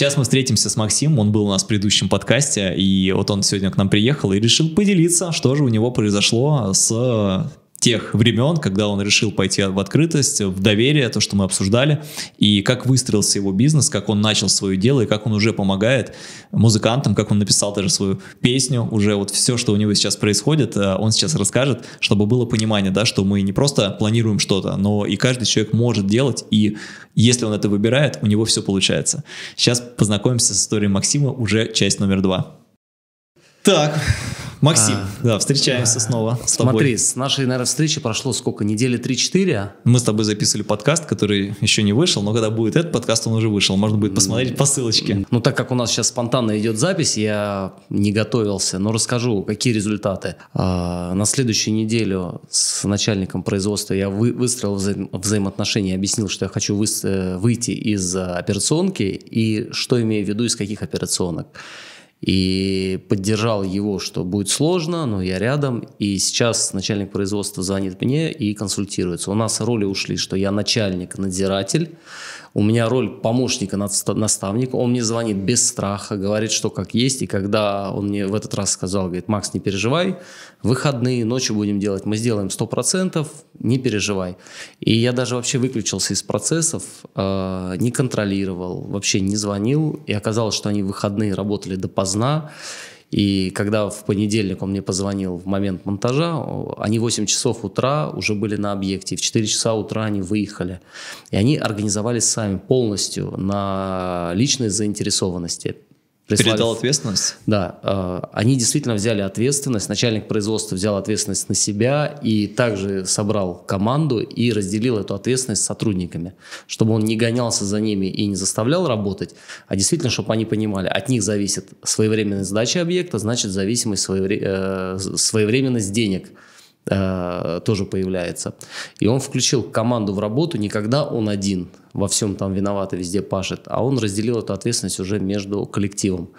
Сейчас мы встретимся с Максимом, он был у нас в предыдущем подкасте, и вот он сегодня к нам приехал и решил поделиться, что же у него произошло с тех времен, когда он решил пойти в открытость, в доверие, то, что мы обсуждали, и как выстроился его бизнес, как он начал свое дело, и как он уже помогает музыкантам, как он написал даже свою песню, уже вот все, что у него сейчас происходит, э, он сейчас расскажет, чтобы было понимание, да, что мы не просто планируем что-то, но и каждый человек может делать, и если он это выбирает, у него все получается. Сейчас познакомимся с историей Максима, уже часть номер два. Так, Максим, а, да, встречаемся а, снова с тобой. Смотри, с нашей, наверное, встречи прошло сколько? Недели 3-4? Мы с тобой записывали подкаст, который еще не вышел, но когда будет этот подкаст, он уже вышел. Можно будет посмотреть по ссылочке. Ну, так как у нас сейчас спонтанно идет запись, я не готовился, но расскажу, какие результаты. А, на следующую неделю с начальником производства я вы, выстроил вза- взаимоотношения, объяснил, что я хочу вы, э, выйти из операционки и что имею в виду из каких операционок и поддержал его, что будет сложно, но я рядом, и сейчас начальник производства звонит мне и консультируется. У нас роли ушли, что я начальник, надзиратель, у меня роль помощника наставника. Он мне звонит без страха, говорит, что как есть. И когда он мне в этот раз сказал, говорит, Макс, не переживай, выходные, ночью будем делать, мы сделаем 100%, не переживай. И я даже вообще выключился из процессов, э, не контролировал, вообще не звонил. И оказалось, что они выходные работали допоздна. И когда в понедельник он мне позвонил в момент монтажа, они 8 часов утра уже были на объекте, в 4 часа утра они выехали. И они организовались сами полностью на личной заинтересованности. Прислали... Передал ответственность? Да. Э, они действительно взяли ответственность. Начальник производства взял ответственность на себя и также собрал команду и разделил эту ответственность с сотрудниками, чтобы он не гонялся за ними и не заставлял работать, а действительно, чтобы они понимали, от них зависит своевременность сдачи объекта, значит, зависимость своевре... Э, своевременность денег – Э, тоже появляется. И он включил команду в работу, никогда он один во всем там виноват и везде пашет, а он разделил эту ответственность уже между коллективом.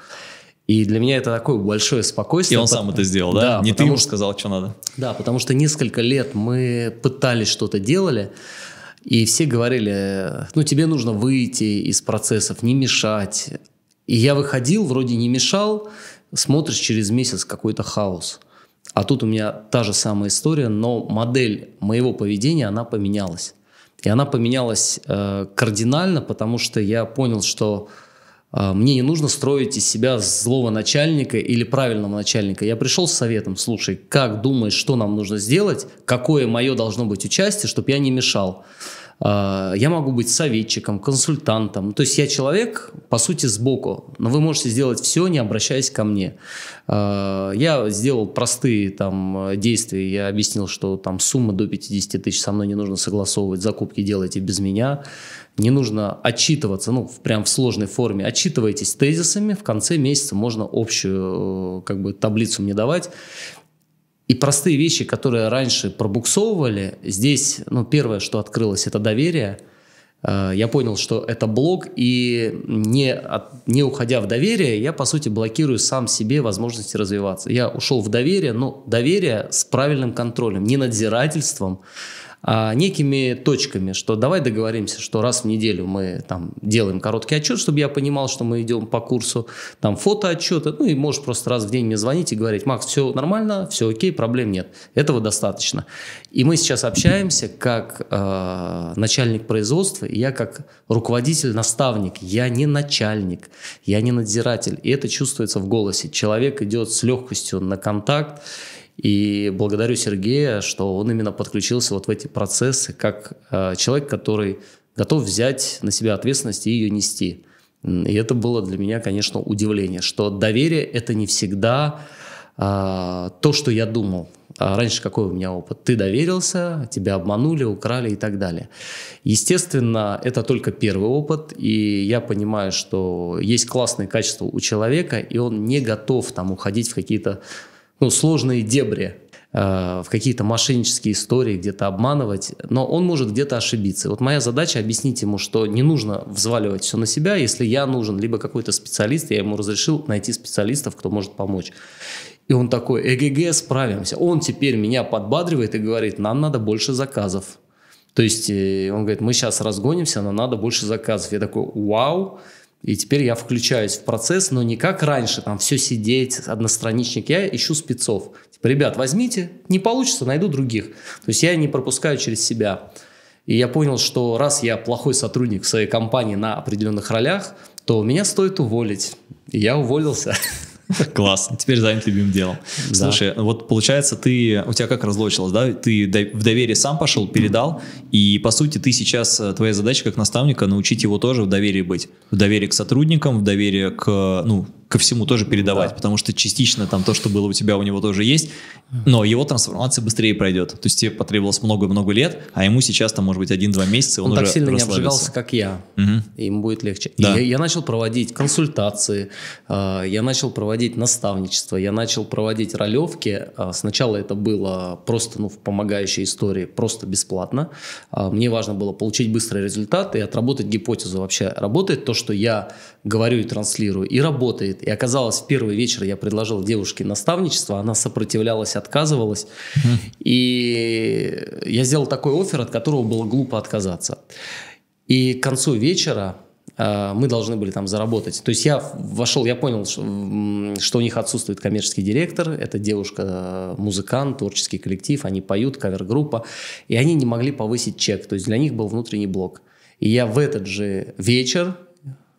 И для меня это такое большое спокойствие. И он сам это сделал, да? да не ты ему сказал, что надо. Да, потому что несколько лет мы пытались что-то делали, и все говорили, ну тебе нужно выйти из процессов, не мешать. И я выходил, вроде не мешал, смотришь через месяц какой-то хаос – а тут у меня та же самая история, но модель моего поведения, она поменялась. И она поменялась э, кардинально, потому что я понял, что э, мне не нужно строить из себя злого начальника или правильного начальника. Я пришел с советом, слушай, как думаешь, что нам нужно сделать, какое мое должно быть участие, чтобы я не мешал. А, я могу быть советчиком, консультантом. То есть я человек, по сути, сбоку, но вы можете сделать все, не обращаясь ко мне. А, я сделал простые там, действия, я объяснил, что там сумма до 50 тысяч со мной не нужно согласовывать, закупки делайте без меня, не нужно отчитываться, ну, прям в сложной форме, отчитывайтесь тезисами, в конце месяца можно общую э, как бы, таблицу мне давать, и простые вещи, которые раньше пробуксовывали, здесь, ну, первое, что открылось, это доверие. Э, я понял, что это блок, и не, от, не уходя в доверие, я, по сути, блокирую сам себе возможности развиваться. Я ушел в доверие, но доверие с правильным контролем, не надзирательством, а, некими точками, что давай договоримся, что раз в неделю мы там делаем короткий отчет, чтобы я понимал, что мы идем по курсу, там фотоотчеты, ну и можешь просто раз в день мне звонить и говорить, Макс, все нормально, все окей, проблем нет, этого достаточно. И мы сейчас общаемся как э, начальник производства, и я как руководитель, наставник, я не начальник, я не надзиратель, и это чувствуется в голосе. Человек идет с легкостью на контакт, и благодарю Сергея, что он именно подключился вот в эти процессы, как э, человек, который готов взять на себя ответственность и ее нести. И это было для меня, конечно, удивление, что доверие – это не всегда э, то, что я думал. А раньше какой у меня опыт? Ты доверился, тебя обманули, украли и так далее. Естественно, это только первый опыт, и я понимаю, что есть классные качества у человека, и он не готов там уходить в какие-то ну, сложные дебри, э, в какие-то мошеннические истории, где-то обманывать, но он может где-то ошибиться. Вот моя задача объяснить ему, что не нужно взваливать все на себя, если я нужен, либо какой-то специалист, я ему разрешил найти специалистов, кто может помочь. И он такой, ЭГГ, справимся. Он теперь меня подбадривает и говорит, нам надо больше заказов. То есть э, он говорит, мы сейчас разгонимся, но надо больше заказов. Я такой, вау, и теперь я включаюсь в процесс, но не как раньше, там все сидеть, одностраничник. Я ищу спецов. Типа, ребят, возьмите, не получится, найду других. То есть я не пропускаю через себя. И я понял, что раз я плохой сотрудник своей компании на определенных ролях, то меня стоит уволить. И я уволился. Классно, теперь занят любимым делом. Да. Слушай, вот получается, ты, у тебя как разлочилось, да? Ты в доверие сам пошел, передал, и по сути ты сейчас, э, твоя задача как наставника научить его тоже в доверии быть. В доверии к сотрудникам, в доверии к, э, ну, ко всему тоже передавать, да. потому что частично там то, что было у тебя, у него тоже есть, но его трансформация быстрее пройдет. То есть тебе потребовалось много-много лет, а ему сейчас там, может быть, один-два месяца, он, он так сильно не обжигался, как я. Угу. Им будет легче. Да. Я, я начал проводить консультации, а, я начал проводить наставничество, я начал проводить ролевки. А, сначала это было просто ну, в помогающей истории, просто бесплатно. А, мне важно было получить быстрый результат и отработать гипотезу вообще, работает то, что я говорю и транслирую, и работает и оказалось, в первый вечер я предложил девушке наставничество, она сопротивлялась, отказывалась. Mm. И я сделал такой офер, от которого было глупо отказаться. И к концу вечера э, мы должны были там заработать. То есть я вошел, я понял, что, что у них отсутствует коммерческий директор, это девушка, э, музыкант, творческий коллектив, они поют, кавер-группа, и они не могли повысить чек, то есть для них был внутренний блок. И я в этот же вечер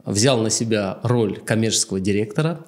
взял на себя роль коммерческого директора,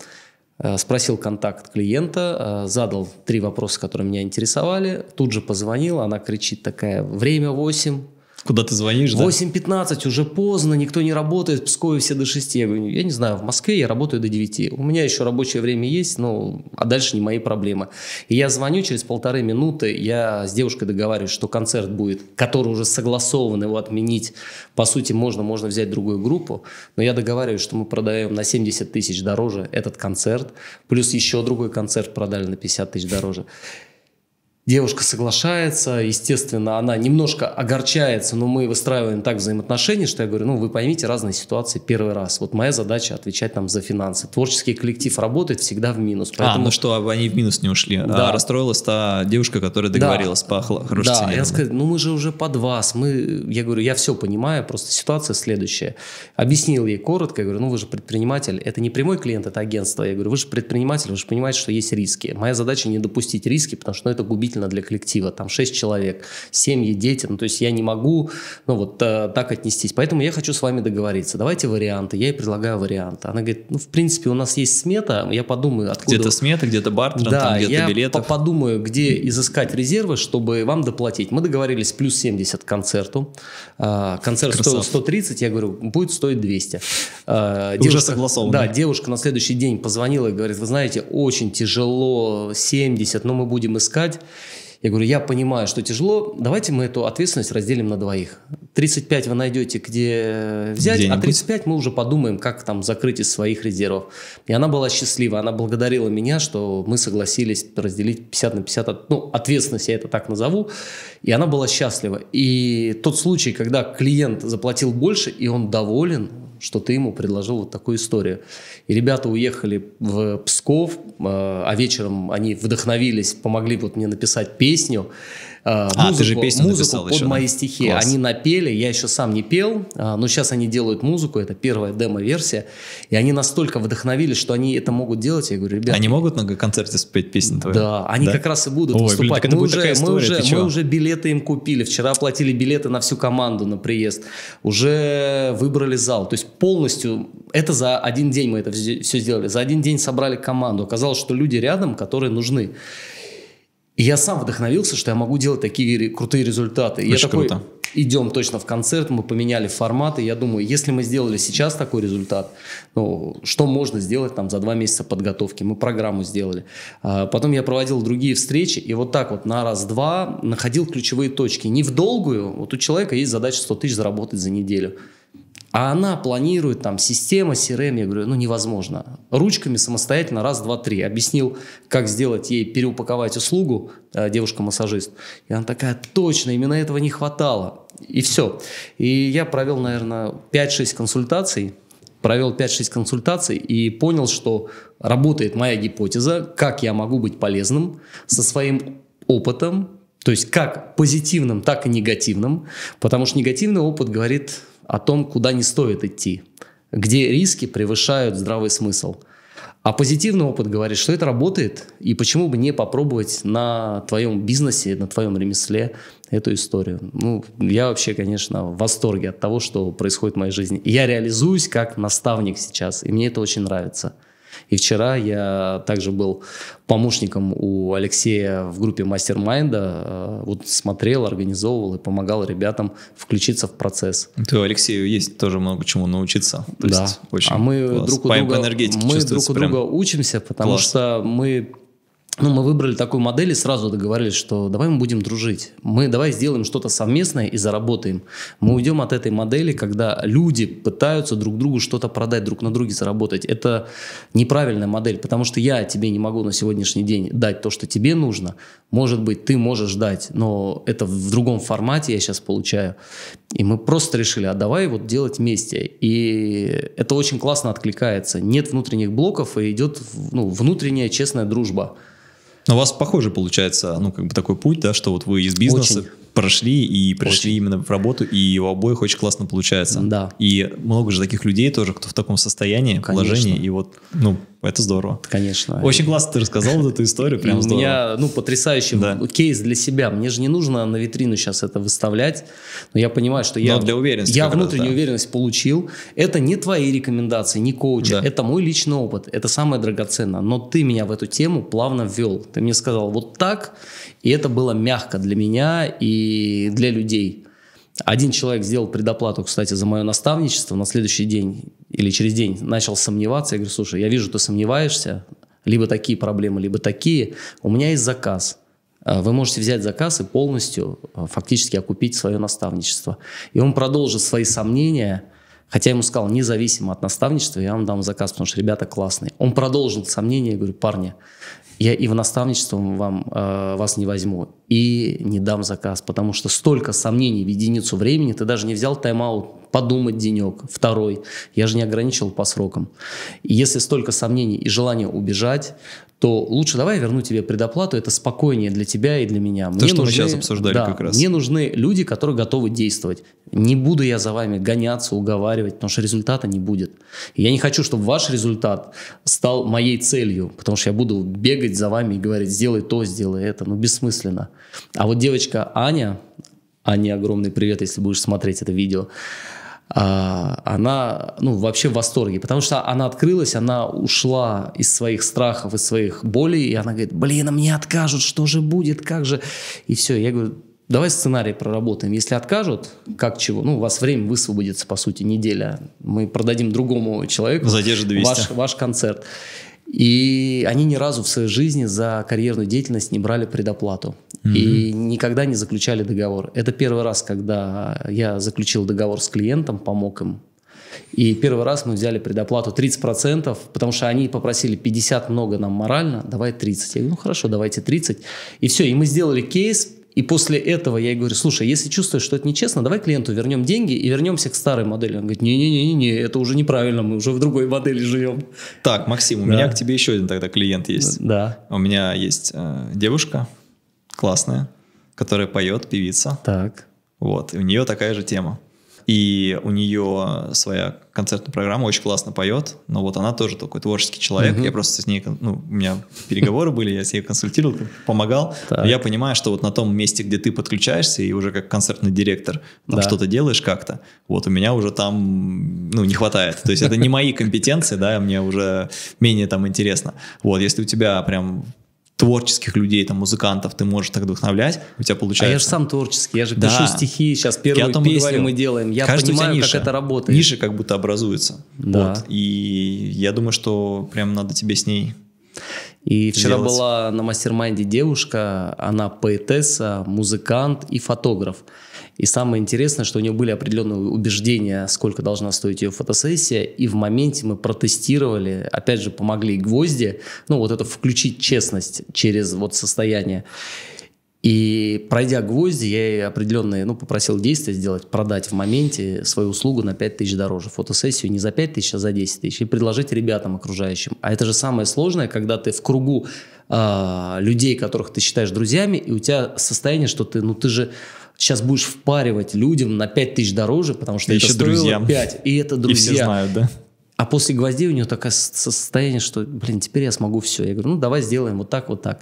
э, спросил контакт клиента, э, задал три вопроса, которые меня интересовали, тут же позвонил, она кричит такая, время 8, куда ты звонишь, 8.15, да? уже поздно, никто не работает, в Пскове все до 6. Я говорю, я не знаю, в Москве я работаю до 9. У меня еще рабочее время есть, но а дальше не мои проблемы. И я звоню через полторы минуты, я с девушкой договариваюсь, что концерт будет, который уже согласован, его отменить, по сути, можно, можно взять другую группу, но я договариваюсь, что мы продаем на 70 тысяч дороже этот концерт, плюс еще другой концерт продали на 50 тысяч дороже. Девушка соглашается, естественно, она немножко огорчается, но мы выстраиваем так взаимоотношения, что я говорю, ну, вы поймите, разные ситуации первый раз. Вот моя задача отвечать нам за финансы. Творческий коллектив работает всегда в минус. А, поэтому... А, ну что, а они в минус не ушли. А да. А расстроилась та девушка, которая договорилась да. по хорошей Да, цене. я сказал, ну, мы же уже под вас. Мы... Я говорю, я все понимаю, просто ситуация следующая. Объяснил ей коротко, я говорю, ну, вы же предприниматель. Это не прямой клиент, это агентство. Я говорю, вы же предприниматель, вы же понимаете, что есть риски. Моя задача не допустить риски, потому что ну, это губит мучительно для коллектива. Там 6 человек, семьи, дети. Ну, то есть я не могу ну, вот э, так отнестись. Поэтому я хочу с вами договориться. Давайте варианты. Я ей предлагаю варианты. Она говорит, ну, в принципе, у нас есть смета. Я подумаю, откуда... Где-то смета, где-то бартер, да, там где-то я билетов. По подумаю, где изыскать резервы, чтобы вам доплатить. Мы договорились плюс 70 к концерту. Э, концерт Красав. стоил 130, я говорю, будет стоить 200. Э, а, девушка, Уже согласован Да, девушка на следующий день позвонила и говорит, вы знаете, очень тяжело, 70, но мы будем искать. Я говорю, я понимаю, что тяжело, давайте мы эту ответственность разделим на двоих. 35 вы найдете, где э, взять, где а 35 мы уже подумаем, как там закрыть из своих резервов. И она была счастлива, она благодарила меня, что мы согласились разделить 50 на 50, ну, ответственность я это так назову, и она была счастлива. И тот случай, когда клиент заплатил больше, и он доволен, что ты ему предложил вот такую историю. И ребята уехали в Псков, а, а вечером они вдохновились, помогли вот мне написать песню а, а музыку, ты же песню музыку под еще, мои да? стихи. Класс. Они напели, я еще сам не пел, а, но сейчас они делают музыку, это первая демо-версия, и они настолько вдохновились, что они это могут делать. Я говорю, ребята... Они могут на концерте спеть песни твои? Да, они да? как раз и будут Ой, выступать. Блин, мы, уже, история, мы, уже, мы уже билеты им купили, вчера оплатили билеты на всю команду на приезд, уже выбрали зал. То есть полностью, это за один день мы это все сделали, за один день собрали команду. Оказалось, что люди рядом, которые нужны. И я сам вдохновился, что я могу делать такие крутые результаты. Очень я такой, круто. идем точно в концерт, мы поменяли форматы. Я думаю, если мы сделали сейчас такой результат, ну, что можно сделать там за два месяца подготовки? Мы программу сделали. А, потом я проводил другие встречи, и вот так вот на раз-два находил ключевые точки. Не в долгую, вот у человека есть задача 100 тысяч заработать за неделю – а она планирует там система, CRM. Я говорю, ну невозможно. Ручками самостоятельно раз, два, три. Объяснил, как сделать ей переупаковать услугу, э, девушка-массажист. И она такая, точно, именно этого не хватало. И все. И я провел, наверное, 5-6 консультаций. Провел 5-6 консультаций и понял, что работает моя гипотеза, как я могу быть полезным со своим опытом, то есть как позитивным, так и негативным, потому что негативный опыт говорит о том, куда не стоит идти, где риски превышают здравый смысл. А позитивный опыт говорит, что это работает, и почему бы не попробовать на твоем бизнесе, на твоем ремесле эту историю. Ну, я вообще, конечно, в восторге от того, что происходит в моей жизни. я реализуюсь как наставник сейчас, и мне это очень нравится. И вчера я также был помощником у Алексея в группе мастер-майнда. Э, вот смотрел, организовывал и помогал ребятам включиться в процесс. То Алексею есть тоже много чему научиться. То да. Есть очень а мы класс. друг у друга, по, мы друг у друга учимся, потому класс. что мы ну, мы выбрали такую модель и сразу договорились, что давай мы будем дружить. Мы давай сделаем что-то совместное и заработаем. Мы уйдем от этой модели, когда люди пытаются друг другу что-то продать, друг на друге заработать. Это неправильная модель, потому что я тебе не могу на сегодняшний день дать то, что тебе нужно. Может быть, ты можешь дать, но это в другом формате я сейчас получаю. И мы просто решили, а давай вот делать вместе. И это очень классно откликается. Нет внутренних блоков и идет ну, внутренняя честная дружба. Но у вас похоже получается, ну, как бы такой путь, да, что вот вы из бизнеса Очень. прошли и пришли Очень. именно в работу, и у обоих очень классно получается. Да. И много же таких людей тоже, кто в таком состоянии, Конечно. положении, и вот, ну, это здорово. Конечно. Очень классно ты рассказал вот эту историю, прям здорово. У меня, ну, потрясающий да. кейс для себя. Мне же не нужно на витрину сейчас это выставлять, но я понимаю, что я... Но для уверенности. Я внутреннюю раз, да. уверенность получил. Это не твои рекомендации, не коуча. Да. Это мой личный опыт. Это самое драгоценное. Но ты меня в эту тему плавно ввел. Ты мне сказал вот так, и это было мягко для меня и для людей. Один человек сделал предоплату, кстати, за мое наставничество на следующий день или через день начал сомневаться. Я говорю, слушай, я вижу, ты сомневаешься, либо такие проблемы, либо такие. У меня есть заказ. Э, вы можете взять заказ и полностью э, фактически окупить свое наставничество. И он продолжит свои сомнения, хотя я ему сказал, независимо от наставничества, я вам дам заказ, потому что ребята классные. Он продолжил сомнения, я говорю, парни, я и в наставничеством вам, э, вас не возьму, и не дам заказ, потому что столько сомнений в единицу времени, ты даже не взял тайм-аут, подумать денек, второй, я же не ограничил по срокам. И если столько сомнений и желания убежать, то лучше давай верну тебе предоплату, это спокойнее для тебя и для меня. Мне То, что нужны, мы сейчас обсуждали да, как раз. Мне нужны люди, которые готовы действовать. Не буду я за вами гоняться, уговаривать, потому что результата не будет. И я не хочу, чтобы ваш результат стал моей целью, потому что я буду бегать за вами и говорить, сделай то, сделай это. Ну, бессмысленно. А вот девочка Аня, Аня, огромный привет, если будешь смотреть это видео, а, она ну, вообще в восторге, потому что она открылась, она ушла из своих страхов, из своих болей, и она говорит, блин, а мне откажут, что же будет, как же, и все, я говорю, давай сценарий проработаем, если откажут, как чего, ну, у вас время высвободится, по сути, неделя, мы продадим другому человеку Ваш, ваш концерт, и они ни разу в своей жизни за карьерную деятельность не брали предоплату mm-hmm. и никогда не заключали договор. Это первый раз, когда я заключил договор с клиентом, помог им. И первый раз мы взяли предоплату 30%, потому что они попросили 50 много нам морально, давай 30. Я говорю, ну хорошо, давайте 30. И все, и мы сделали кейс, и после этого я ей говорю, слушай, если чувствуешь, что это нечестно, давай клиенту вернем деньги и вернемся к старой модели. Он говорит, не-не-не, это уже неправильно, мы уже в другой модели живем. Так, Максим, у да. меня к тебе еще один тогда клиент есть. Да. У меня есть э, девушка классная, которая поет, певица. Так. Вот, и у нее такая же тема и у нее своя концертная программа, очень классно поет, но вот она тоже такой творческий человек, mm я просто с ней, ну, у меня переговоры были, я с ней консультировал, помогал, я понимаю, что вот на том месте, где ты подключаешься и уже как концертный директор там что-то делаешь как-то, вот у меня уже там, ну, не хватает, то есть это не мои компетенции, да, мне уже менее там интересно, вот, если у тебя прям творческих людей, там, музыкантов, ты можешь так вдохновлять, у тебя получается. А я же сам творческий, я же да. пишу стихи, сейчас первую я песню мы делаем, я Кажется, понимаю, ниша, как это работает. Ниша как будто образуется. Да. Вот. И я думаю, что прям надо тебе с ней и вчера делать. была на мастер девушка, она поэтесса, музыкант и фотограф. И самое интересное, что у нее были определенные убеждения, сколько должна стоить ее фотосессия, и в моменте мы протестировали, опять же, помогли гвозди, ну, вот это включить честность через вот состояние. И пройдя гвозди, я ей определенные, ну, попросил действия сделать, продать в моменте свою услугу на 5 тысяч дороже. Фотосессию не за 5 тысяч, а за 10 тысяч. И предложить ребятам окружающим. А это же самое сложное, когда ты в кругу э, людей, которых ты считаешь друзьями, и у тебя состояние, что ты, ну, ты же сейчас будешь впаривать людям на 5 тысяч дороже, потому что и это еще стоило друзьям. 5, и это друзья. И все знают, да? А после гвоздей у нее такое состояние, что, блин, теперь я смогу все. Я говорю, ну, давай сделаем вот так, вот так.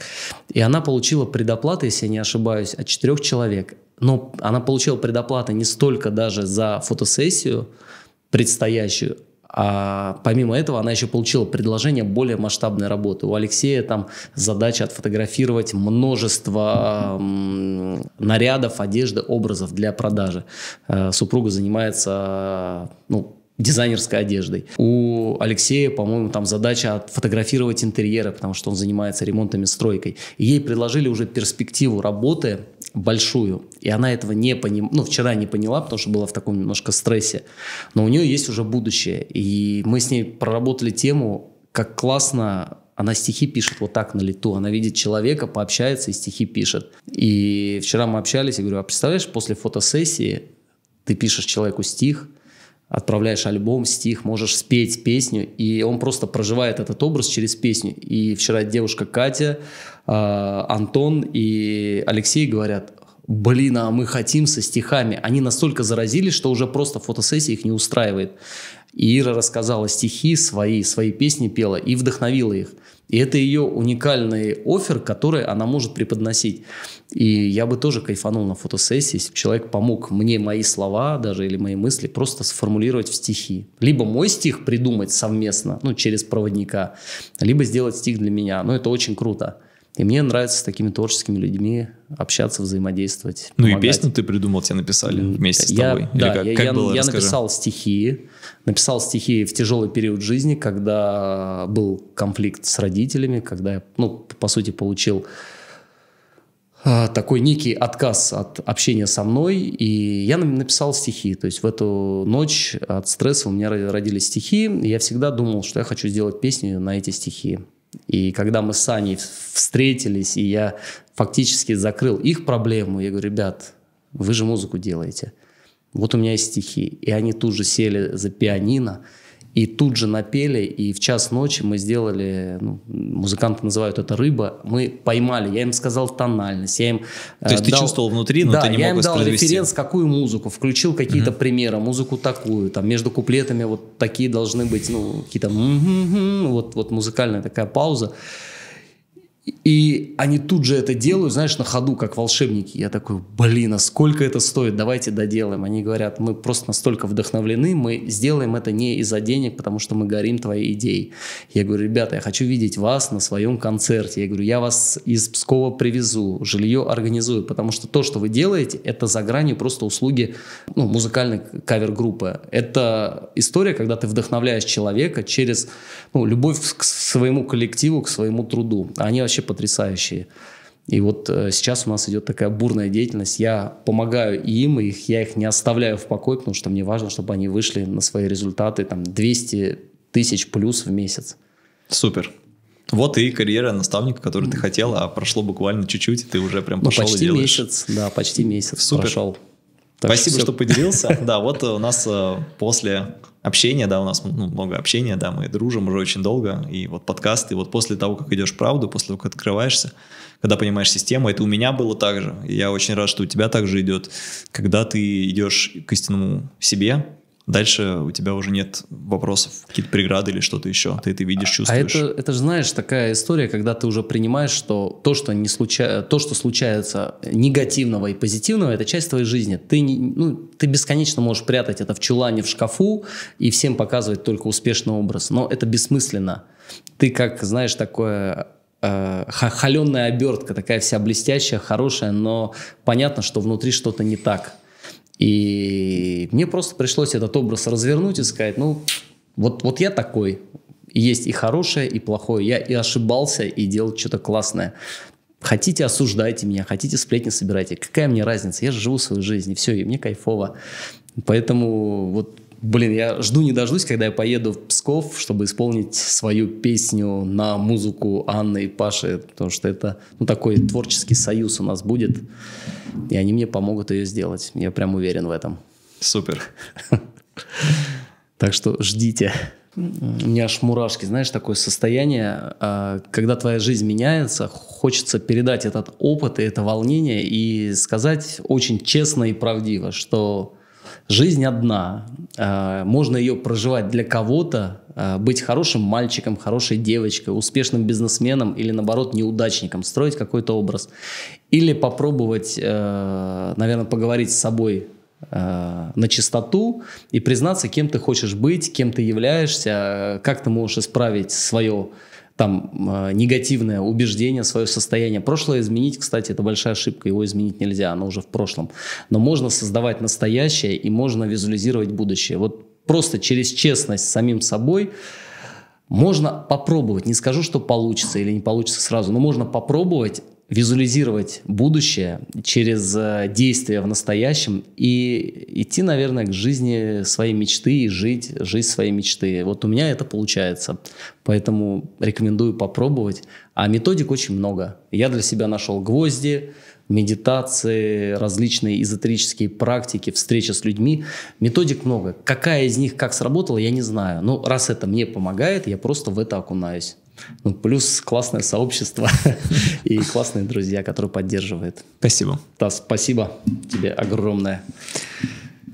И она получила предоплаты, если я не ошибаюсь, от четырех человек. Но она получила предоплаты не столько даже за фотосессию предстоящую, а помимо этого она еще получила предложение более масштабной работы. У Алексея там задача отфотографировать множество нарядов, одежды, образов для продажи. Э, супруга занимается ну, дизайнерской одеждой. У Алексея, по-моему, там задача отфотографировать интерьеры, потому что он занимается ремонтом и стройкой. И ей предложили уже перспективу работы большую, и она этого не понимала, ну, вчера не поняла, потому что была в таком немножко стрессе, но у нее есть уже будущее, и мы с ней проработали тему, как классно она стихи пишет вот так на лету. Она видит человека, пообщается и стихи пишет. И вчера мы общались, я говорю, а представляешь, после фотосессии ты пишешь человеку стих, отправляешь альбом, стих, можешь спеть песню, и он просто проживает этот образ через песню. И вчера девушка Катя, а, Антон и Алексей говорят, блин, а мы хотим со стихами. Они настолько заразились, что уже просто фотосессия их не устраивает. И Ира рассказала стихи свои, свои песни пела и вдохновила их. И это ее уникальный офер, который она может преподносить. И я бы тоже кайфанул на фотосессии, если бы человек помог мне мои слова даже или мои мысли просто сформулировать в стихи. Либо мой стих придумать совместно, ну, через проводника, либо сделать стих для меня. Ну, это очень круто. И мне нравится с такими творческими людьми общаться, взаимодействовать. Ну помогать. и песню ты придумал, тебе написали вместе я, с тобой? Да, Или как, я, как я, было? я написал стихи. Написал стихи в тяжелый период жизни, когда был конфликт с родителями, когда я, ну, по сути, получил а, такой некий отказ от общения со мной, и я написал стихи. То есть в эту ночь от стресса у меня родились стихи, и я всегда думал, что я хочу сделать песню на эти стихи. И когда мы с Саней встретились, и я фактически закрыл их проблему, я говорю, ребят, вы же музыку делаете. Вот у меня есть стихи. И они тут же сели за пианино, и тут же напели, и в час ночи мы сделали, ну, музыканты называют это рыба, мы поймали, я им сказал тональность, я им... Э, То есть э, ты дал, чувствовал внутри, но да, ты не я им дал референс, какую музыку, включил какие-то угу. примеры, музыку такую, там между куплетами вот такие должны быть, ну, какие-то... Вот, вот музыкальная такая пауза. И они тут же это делают, знаешь, на ходу, как волшебники. Я такой, блин, а сколько это стоит? Давайте доделаем. Они говорят, мы просто настолько вдохновлены, мы сделаем это не из-за денег, потому что мы горим твоей идеей. Я говорю, ребята, я хочу видеть вас на своем концерте. Я говорю, я вас из Пскова привезу, жилье организую, потому что то, что вы делаете, это за гранью просто услуги ну, музыкальной кавер-группы. Это история, когда ты вдохновляешь человека через ну, любовь к своему коллективу, к своему труду. Они вообще потрясающие. И вот э, сейчас у нас идет такая бурная деятельность. Я помогаю им, их, я их не оставляю в покое, потому что мне важно, чтобы они вышли на свои результаты там 200 тысяч плюс в месяц. Супер. Вот и карьера наставника, которую ты хотел, а прошло буквально чуть-чуть, и ты уже прям пошел ну, почти и делаешь. месяц, да, почти месяц Супер. прошел. Так Спасибо, что, все... что поделился. Да, вот э, у нас э, после общения, да, у нас ну, много общения, да, мы дружим уже очень долго, и вот подкасты, вот после того, как идешь правду, после того, как открываешься, когда понимаешь систему, это у меня было так же, и я очень рад, что у тебя так же идет, когда ты идешь к истинному себе, Дальше у тебя уже нет вопросов, какие-то преграды или что-то еще. Ты это видишь, а чувствуешь. А это, это же, знаешь, такая история, когда ты уже принимаешь, что то, что, не случа... то, что случается негативного и позитивного, это часть твоей жизни. Ты, не... ну, ты бесконечно можешь прятать это в чулане, в шкафу и всем показывать только успешный образ. Но это бессмысленно. Ты как, знаешь, такое э, холеная обертка, такая вся блестящая, хорошая, но понятно, что внутри что-то не так. И мне просто пришлось этот образ развернуть и сказать, ну, вот, вот я такой. Есть и хорошее, и плохое. Я и ошибался, и делал что-то классное. Хотите, осуждайте меня, хотите, сплетни собирайте. Какая мне разница? Я же живу свою жизнь, и все, и мне кайфово. Поэтому вот Блин, я жду не дождусь, когда я поеду в Псков, чтобы исполнить свою песню на музыку Анны и Паши, потому что это ну, такой творческий союз у нас будет, и они мне помогут ее сделать. Я прям уверен в этом. Супер. Так что ждите. У меня аж мурашки, знаешь, такое состояние, а, когда твоя жизнь меняется, хочется передать этот опыт и это волнение и сказать очень честно и правдиво, что жизнь одна, э, можно ее проживать для кого-то, э, быть хорошим мальчиком, хорошей девочкой, успешным бизнесменом или, наоборот, неудачником, строить какой-то образ. Или попробовать, э, наверное, поговорить с собой на чистоту и признаться, кем ты хочешь быть, кем ты являешься, как ты можешь исправить свое там э, негативное убеждение, свое состояние. Прошлое изменить, кстати, это большая ошибка, его изменить нельзя, оно уже в прошлом. Но можно создавать настоящее и можно визуализировать будущее. Вот просто через честность с самим собой можно попробовать. Не скажу, что получится или не получится сразу, но можно попробовать визуализировать будущее через э, действия в настоящем и идти, наверное, к жизни своей мечты и жить жизнь своей мечты. Вот у меня это получается. Поэтому рекомендую попробовать. А методик очень много. Я для себя нашел гвозди, медитации, различные эзотерические практики, встречи с людьми. Методик много. Какая из них как сработала, я не знаю. Но раз это мне помогает, я просто в это окунаюсь. Ну, плюс классное сообщество и классные друзья, которые поддерживают. Спасибо. Да, спасибо тебе огромное.